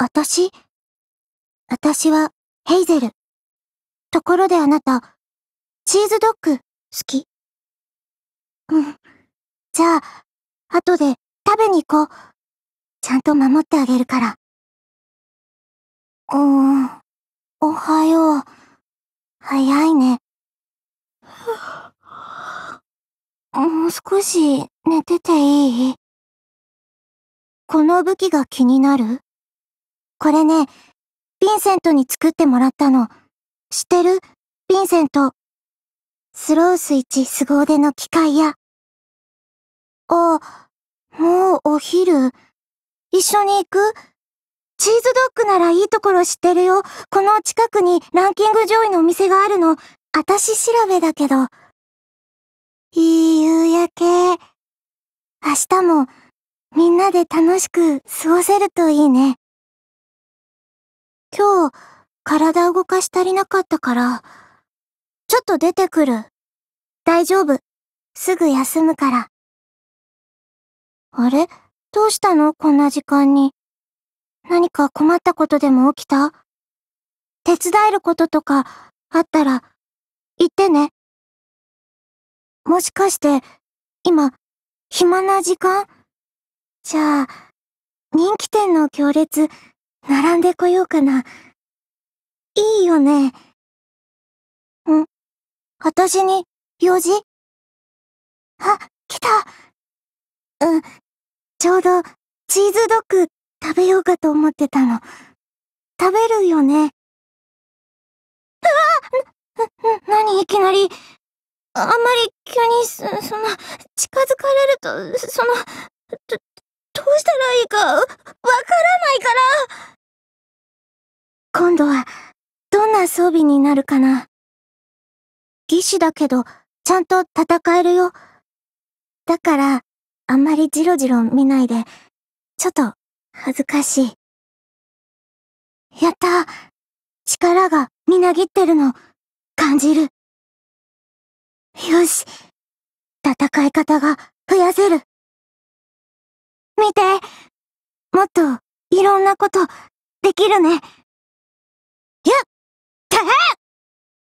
あたし私は、ヘイゼル。ところであなた、チーズドッグ、好き。うん。じゃあ、後で食べに行こう。ちゃんと守ってあげるから。うーん。おはよう。早いね。もう少し寝てていいこの武器が気になるこれね、ヴィンセントに作ってもらったの。知ってるヴィンセント。スロース1凄腕の機械屋。あ、もうお昼。一緒に行くチーズドッグならいいところ知ってるよ。この近くにランキング上位のお店があるの。あたし調べだけど。いい夕焼け。明日もみんなで楽しく過ごせるといいね。今日、体動かし足りなかったから、ちょっと出てくる。大丈夫。すぐ休むから。あれどうしたのこんな時間に。何か困ったことでも起きた手伝えることとかあったら言ってね。もしかして今暇な時間じゃあ人気店の行列並んでこようかな。いいよね。ん私に、用事あ、来た。うん、ちょうど、チーズドッグ食べようかと思ってたの。食べるよね。うわな、な、何いきなり。あんまり急に、そ、そんな、近づかれると、その、ど、どうしたらいいか、わからないから。今度は、どんな装備になるかな。騎士だけど、ちゃんと戦えるよ。だから、あんまりじろじろ見ないで、ちょっと、恥ずかしい。やった力がみなぎってるの、感じる。よし、戦い方が増やせる。見てもっと、いろんなこと、できるね。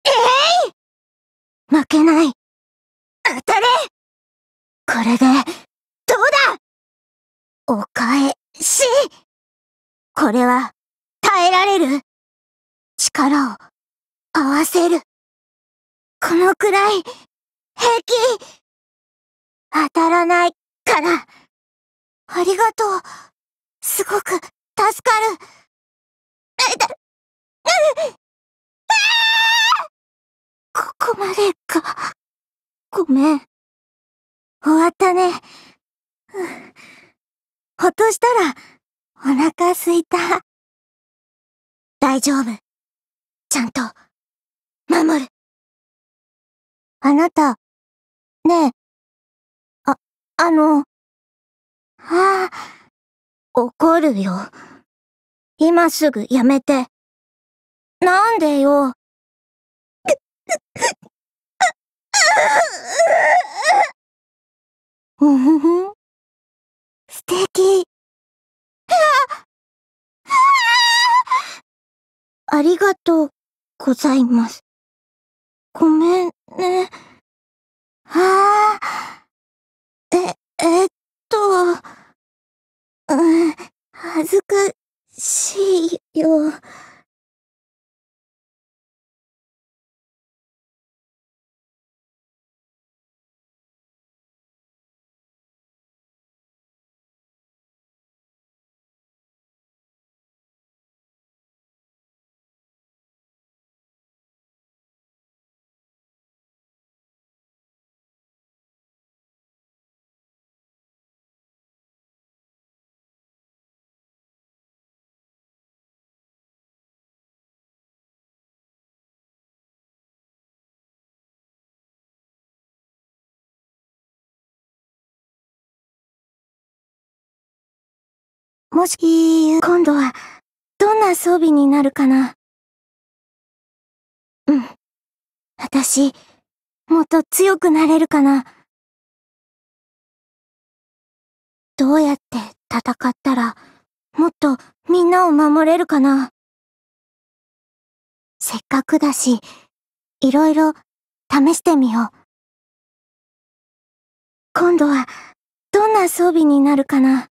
えい負けない。当たれこれで、どうだお返しこれは、耐えられる力を、合わせる。このくらい、平気当たらないから。ありがとう。すごく、助かる。えだ、うんここまでか。ごめん。終わったね。ほっとしたら、お腹すいた。大丈夫。ちゃんと、守る。あなた、ねえ、あ、あの、ああ、怒るよ。今すぐやめて。なんでよ。うふふ。素敵。ありがとうございます。ごめんね。ああ。え、えっと、うん、恥ずかしいよ。もし、今度は、どんな装備になるかな。うん。私、もっと強くなれるかな。どうやって戦ったら、もっとみんなを守れるかな。せっかくだし、いろいろ試してみよう。今度は、どんな装備になるかな。